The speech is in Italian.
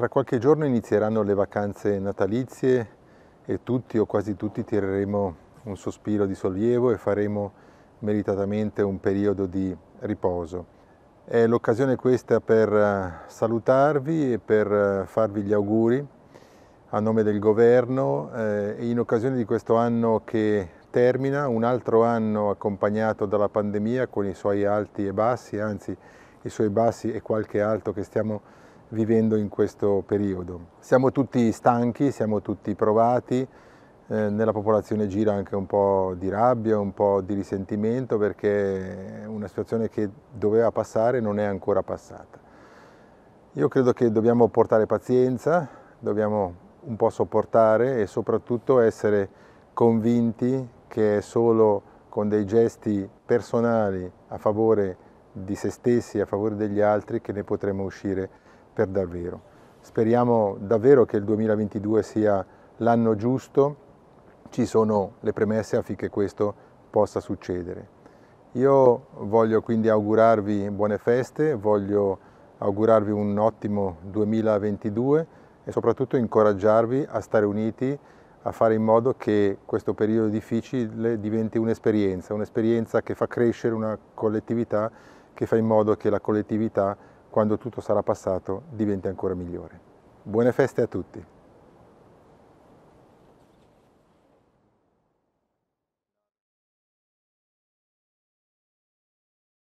Tra qualche giorno inizieranno le vacanze natalizie e tutti o quasi tutti tireremo un sospiro di sollievo e faremo meritatamente un periodo di riposo. È l'occasione questa per eh, salutarvi e per eh, farvi gli auguri a nome del governo eh, in occasione di questo anno che termina, un altro anno accompagnato dalla pandemia con i suoi alti e bassi, anzi i suoi bassi e qualche alto che stiamo vivendo in questo periodo. Siamo tutti stanchi, siamo tutti provati, eh, nella popolazione gira anche un po' di rabbia, un po' di risentimento perché una situazione che doveva passare non è ancora passata. Io credo che dobbiamo portare pazienza, dobbiamo un po' sopportare e soprattutto essere convinti che è solo con dei gesti personali a favore di se stessi, a favore degli altri, che ne potremo uscire per davvero. Speriamo davvero che il 2022 sia l'anno giusto, ci sono le premesse affinché questo possa succedere. Io voglio quindi augurarvi buone feste, voglio augurarvi un ottimo 2022 e soprattutto incoraggiarvi a stare uniti, a fare in modo che questo periodo difficile diventi un'esperienza, un'esperienza che fa crescere una collettività, che fa in modo che la collettività quando tutto sarà passato diventi ancora migliore. Buone feste a tutti!